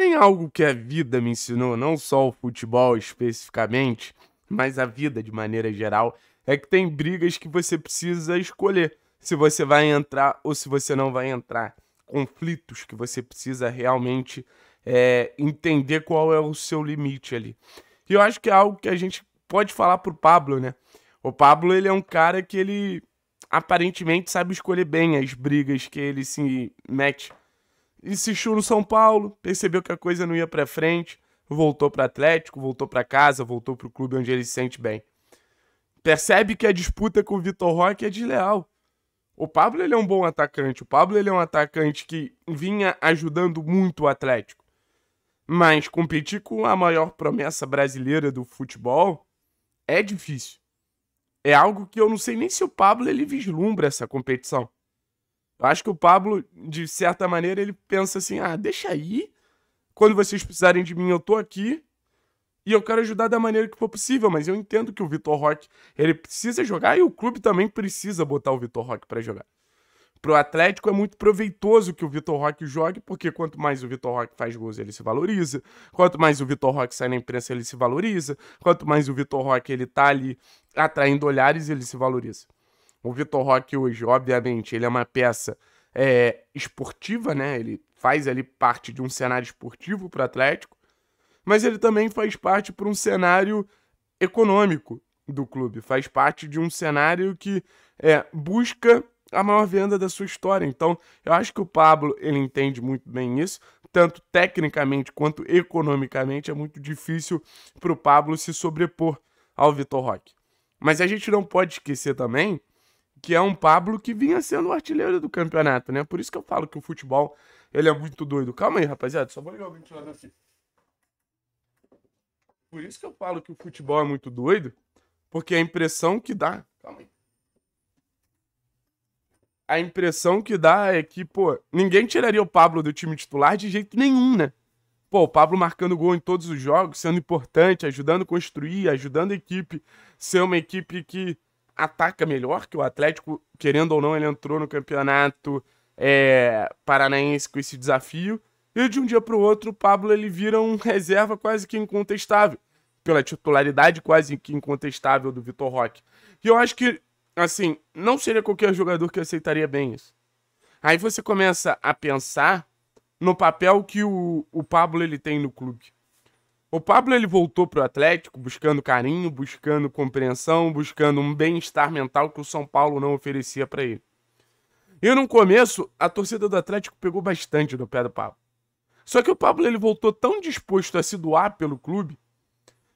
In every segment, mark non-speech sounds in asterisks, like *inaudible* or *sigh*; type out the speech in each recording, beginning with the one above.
Tem algo que a vida me ensinou, não só o futebol especificamente, mas a vida de maneira geral, é que tem brigas que você precisa escolher se você vai entrar ou se você não vai entrar. Conflitos que você precisa realmente é, entender qual é o seu limite ali. E eu acho que é algo que a gente pode falar pro Pablo, né? O Pablo, ele é um cara que ele aparentemente sabe escolher bem as brigas que ele se mete insistiu no São Paulo, percebeu que a coisa não ia para frente, voltou para Atlético, voltou para casa, voltou para o clube onde ele se sente bem. Percebe que a disputa com o Vitor Roque é desleal. O Pablo ele é um bom atacante, o Pablo ele é um atacante que vinha ajudando muito o Atlético. Mas competir com a maior promessa brasileira do futebol é difícil. É algo que eu não sei nem se o Pablo ele vislumbra essa competição. Eu acho que o Pablo, de certa maneira, ele pensa assim: ah, deixa aí. Quando vocês precisarem de mim, eu tô aqui. E eu quero ajudar da maneira que for possível, mas eu entendo que o Vitor Roque, ele precisa jogar e o clube também precisa botar o Vitor Roque para jogar. Pro Atlético é muito proveitoso que o Vitor Roque jogue, porque quanto mais o Vitor Roque faz gols, ele se valoriza. Quanto mais o Vitor Roque sai na imprensa, ele se valoriza. Quanto mais o Vitor Roque ele tá ali atraindo olhares, ele se valoriza. O Vitor Roque hoje, obviamente, ele é uma peça é, esportiva, né? Ele faz ali parte de um cenário esportivo para o Atlético, mas ele também faz parte para um cenário econômico do clube, faz parte de um cenário que é, busca a maior venda da sua história. Então, eu acho que o Pablo ele entende muito bem isso, tanto tecnicamente quanto economicamente é muito difícil para o Pablo se sobrepor ao Vitor Roque. Mas a gente não pode esquecer também que é um Pablo que vinha sendo o artilheiro do campeonato, né? Por isso que eu falo que o futebol, ele é muito doido. Calma aí, rapaziada, só vou ligar o ventilador aqui. Por isso que eu falo que o futebol é muito doido, porque a impressão que dá... Calma aí. A impressão que dá é que, pô, ninguém tiraria o Pablo do time titular de jeito nenhum, né? Pô, o Pablo marcando gol em todos os jogos, sendo importante, ajudando a construir, ajudando a equipe, ser uma equipe que ataca melhor, que o Atlético, querendo ou não, ele entrou no campeonato é, paranaense com esse desafio. E de um dia para o outro, o Pablo ele vira um *laughs* reserva quase que incontestável, pela titularidade quase que incontestável do Vitor Roque. E eu acho que, assim, não seria qualquer jogador que aceitaria bem isso. Aí você começa a pensar no papel que o, o Pablo ele tem no clube. O Pablo ele voltou para o Atlético buscando carinho, buscando compreensão, buscando um bem-estar mental que o São Paulo não oferecia para ele. E no começo, a torcida do Atlético pegou bastante do pé do Pablo. Só que o Pablo ele voltou tão disposto a se doar pelo clube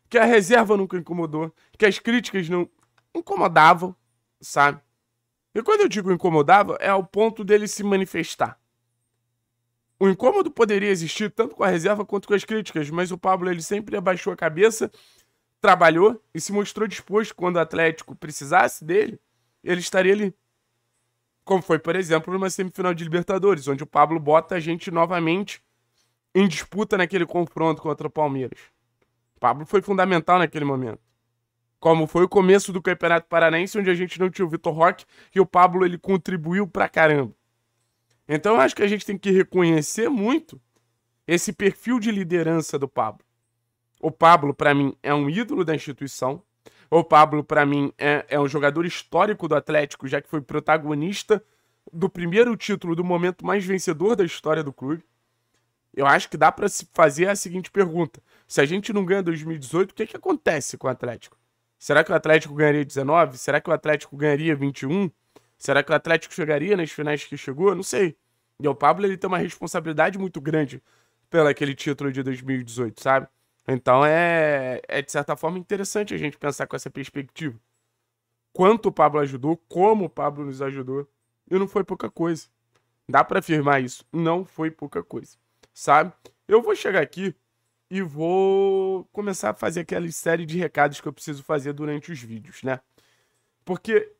que a reserva nunca incomodou, que as críticas não incomodavam, sabe? E quando eu digo incomodava, é ao ponto dele se manifestar. O incômodo poderia existir tanto com a reserva quanto com as críticas, mas o Pablo ele sempre abaixou a cabeça, trabalhou e se mostrou disposto quando o Atlético precisasse dele, ele estaria ali. Como foi, por exemplo, numa semifinal de Libertadores, onde o Pablo bota a gente novamente em disputa naquele confronto contra o Palmeiras. O Pablo foi fundamental naquele momento. Como foi o começo do Campeonato Paranaense, onde a gente não tinha o Vitor Roque e o Pablo ele contribuiu pra caramba. Então eu acho que a gente tem que reconhecer muito esse perfil de liderança do Pablo. O Pablo, para mim, é um ídolo da instituição. O Pablo, para mim, é, é um jogador histórico do Atlético, já que foi protagonista do primeiro título, do momento mais vencedor da história do clube. Eu acho que dá para se fazer a seguinte pergunta: se a gente não ganha 2018, o que, é que acontece com o Atlético? Será que o Atlético ganharia 19? Será que o Atlético ganharia 21? Será que o Atlético chegaria nas finais que chegou? Não sei. E o Pablo ele tem uma responsabilidade muito grande pelo aquele título de 2018, sabe? Então é, é de certa forma interessante a gente pensar com essa perspectiva. Quanto o Pablo ajudou, como o Pablo nos ajudou, e não foi pouca coisa. Dá para afirmar isso, não foi pouca coisa, sabe? Eu vou chegar aqui e vou começar a fazer aquela série de recados que eu preciso fazer durante os vídeos, né? Porque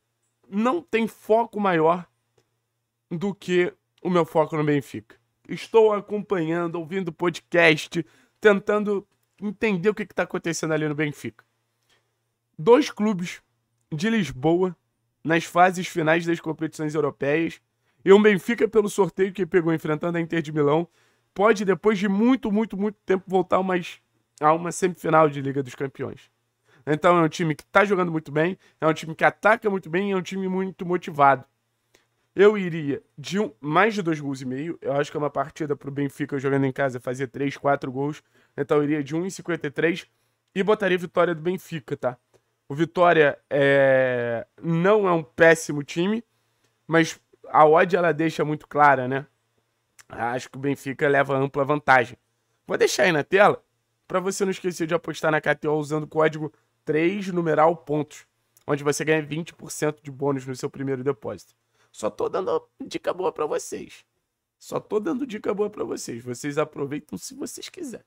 não tem foco maior do que o meu foco no Benfica. Estou acompanhando, ouvindo podcast, tentando entender o que está acontecendo ali no Benfica. Dois clubes de Lisboa nas fases finais das competições europeias e o Benfica pelo sorteio que pegou enfrentando a Inter de Milão pode depois de muito, muito, muito tempo voltar a uma semifinal de Liga dos Campeões. Então é um time que está jogando muito bem, é um time que ataca muito bem, é um time muito motivado. Eu iria de um, mais de dois gols e meio. Eu acho que é uma partida para o Benfica jogando em casa fazer três, quatro gols. Então eu iria de 1,53 e botaria vitória do Benfica, tá? O Vitória é... não é um péssimo time, mas a odd ela deixa muito clara, né? Acho que o Benfica leva ampla vantagem. Vou deixar aí na tela para você não esquecer de apostar na KTO usando o código 3 numeral pontos, onde você ganha 20% de bônus no seu primeiro depósito. Só tô dando dica boa para vocês. Só tô dando dica boa para vocês. Vocês aproveitam se vocês quiserem.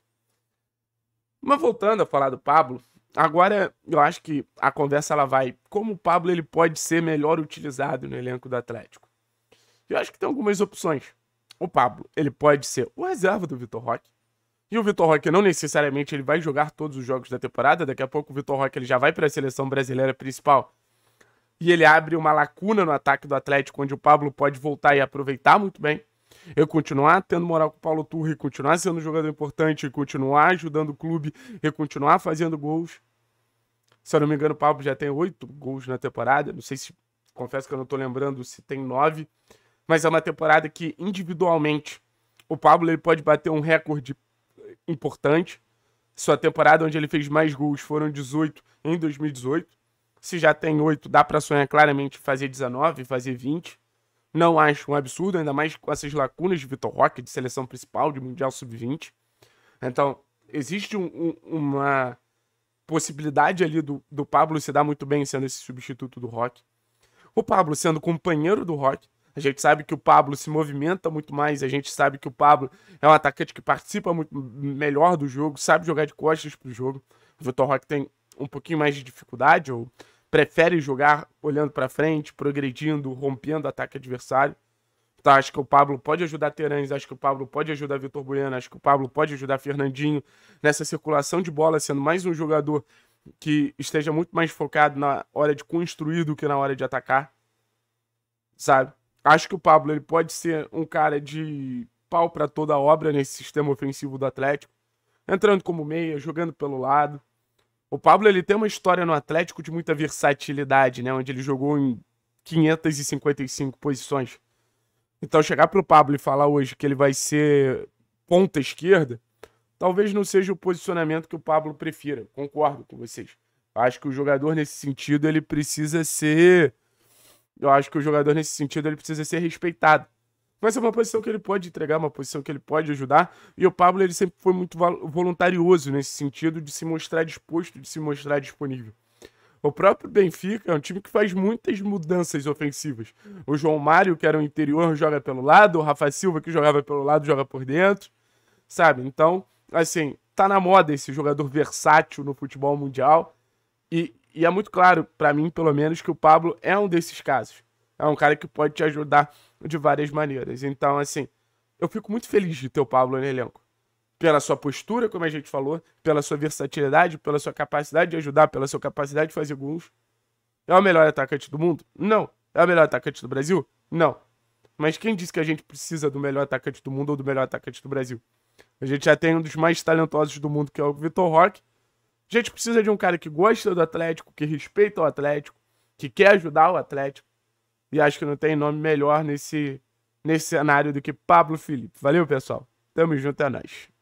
Mas voltando a falar do Pablo, agora eu acho que a conversa ela vai como o Pablo ele pode ser melhor utilizado no elenco do Atlético. Eu acho que tem algumas opções. O Pablo, ele pode ser o reserva do Vitor Roque. E o Vitor Roque não necessariamente ele vai jogar todos os jogos da temporada. Daqui a pouco o Vitor Roque ele já vai para a seleção brasileira principal. E ele abre uma lacuna no ataque do Atlético, onde o Pablo pode voltar e aproveitar muito bem. Eu continuar tendo moral com o Paulo Turri, continuar sendo um jogador importante, continuar ajudando o clube, e continuar fazendo gols. Se eu não me engano, o Pablo já tem oito gols na temporada. Não sei se. Confesso que eu não estou lembrando se tem nove. Mas é uma temporada que, individualmente, o Pablo ele pode bater um recorde importante. Sua temporada onde ele fez mais gols foram 18 em 2018. Se já tem 8, dá para sonhar claramente fazer 19, fazer 20. Não acho um absurdo, ainda mais com essas lacunas de Vitor Roque, de seleção principal, de Mundial Sub-20. Então, existe um, um, uma possibilidade ali do, do Pablo se dar muito bem sendo esse substituto do Roque. O Pablo sendo companheiro do Rock, a gente sabe que o Pablo se movimenta muito mais, a gente sabe que o Pablo é um atacante que participa muito melhor do jogo, sabe jogar de costas pro jogo. O Vitor Roque tem um pouquinho mais de dificuldade ou prefere jogar olhando para frente, progredindo, rompendo ataque adversário. Então, acho que o Pablo pode ajudar Terãs, acho que o Pablo pode ajudar Vitor Bueno, acho que o Pablo pode ajudar Fernandinho nessa circulação de bola, sendo mais um jogador que esteja muito mais focado na hora de construir do que na hora de atacar, sabe? Acho que o Pablo ele pode ser um cara de pau para toda obra nesse sistema ofensivo do Atlético, entrando como meia, jogando pelo lado. O Pablo ele tem uma história no Atlético de muita versatilidade, né, onde ele jogou em 555 posições. Então chegar para o Pablo e falar hoje que ele vai ser ponta esquerda, talvez não seja o posicionamento que o Pablo prefira. Concordo com vocês. Acho que o jogador nesse sentido ele precisa ser eu acho que o jogador, nesse sentido, ele precisa ser respeitado. Mas é uma posição que ele pode entregar, uma posição que ele pode ajudar. E o Pablo, ele sempre foi muito voluntarioso nesse sentido de se mostrar disposto, de se mostrar disponível. O próprio Benfica é um time que faz muitas mudanças ofensivas. O João Mário, que era o interior, joga pelo lado. O Rafa Silva, que jogava pelo lado, joga por dentro. Sabe? Então, assim, tá na moda esse jogador versátil no futebol mundial. E e é muito claro, para mim, pelo menos, que o Pablo é um desses casos. É um cara que pode te ajudar de várias maneiras. Então, assim, eu fico muito feliz de ter o Pablo no elenco. Pela sua postura, como a gente falou, pela sua versatilidade, pela sua capacidade de ajudar, pela sua capacidade de fazer gols. É o melhor atacante do mundo? Não. É o melhor atacante do Brasil? Não. Mas quem disse que a gente precisa do melhor atacante do mundo ou do melhor atacante do Brasil? A gente já tem um dos mais talentosos do mundo, que é o Vitor Roque, a gente precisa de um cara que gosta do Atlético, que respeita o Atlético, que quer ajudar o Atlético. E acho que não tem nome melhor nesse, nesse cenário do que Pablo Felipe. Valeu, pessoal. Tamo junto, é nóis.